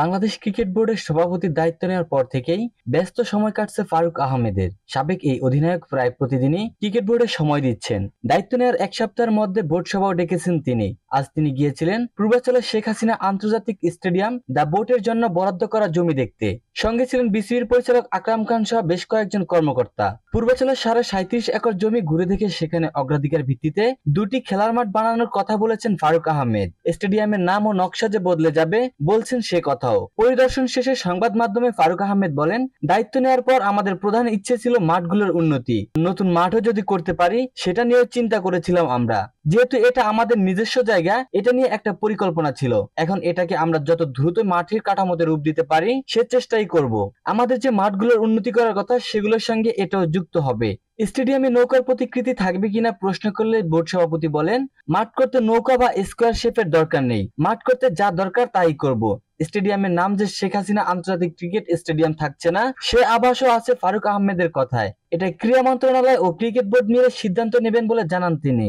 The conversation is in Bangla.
বাংলাদেশ ক্রিকেট বোর্ডের সভাপতির দায়িত্ব নেওয়ার পর থেকেই ব্যস্ত সময় কাটছে ফারুক আহমেদের সাবেক এই অধিনায়ক প্রায় প্রতিদিনই ক্রিকেট বোর্ডে সময় দিচ্ছেন দায়িত্ব নেওয়ার এক সপ্তাহের মধ্যে বোর্ড সভাও ডেকেছেন তিনি আজ তিনি গিয়েছিলেন পূর্বাচলের শেখ হাসিনা আন্তর্জাতিক স্টেডিয়াম দ্য বোর্ডের জন্য বরাদ্দ করা জমি দেখতে সঙ্গে ছিলেন বিসিবির পরিচালক আকরাম খান সহ বেশ কয়েকজন কর্মকর্তা পূর্বাচলের সাড়ে সাঁত্রিশ একর জমি ঘুরে দেখে সেখানে অগ্রাধিকার ভিত্তিতে দুটি খেলার মাঠ বানানোর কথা বলেছেন ফারুক আহমেদ স্টেডিয়ামের নাম ও নকশা যে বদলে যাবে বলছেন সে কথা কথাও পরিদর্শন শেষে সংবাদ মাধ্যমে ফারুক আহমেদ বলেন দায়িত্ব নেওয়ার পর আমাদের প্রধান ইচ্ছে ছিল মাঠগুলোর উন্নতি নতুন মাঠও যদি করতে পারি সেটা নিয়েও চিন্তা করেছিলাম আমরা যেহেতু এটা আমাদের নিজস্ব জায়গা এটা নিয়ে একটা পরিকল্পনা ছিল এখন এটাকে আমরা যত দ্রুত মাঠের কাঠামোতে রূপ দিতে পারি সে চেষ্টাই করব আমাদের যে মাঠগুলোর উন্নতি করার কথা সেগুলোর সঙ্গে এটাও যুক্ত হবে স্টেডিয়ামে নৌকার প্রতিকৃতি থাকবে কিনা প্রশ্ন করলে বোর্ড সভাপতি বলেন মাঠ করতে নৌকা বা স্কোয়ার শেপের দরকার নেই মাঠ করতে যা দরকার তাই করব স্টেডিয়ামের নাম যে শেখ হাসিনা আন্তর্জাতিক ক্রিকেট স্টেডিয়াম থাকছে না সে আভাসও আছে ফারুক আহমেদের কথায় এটা ক্রীড়া মন্ত্রণালয় ও ক্রিকেট বোর্ড মিলে সিদ্ধান্ত নেবেন বলে জানান তিনি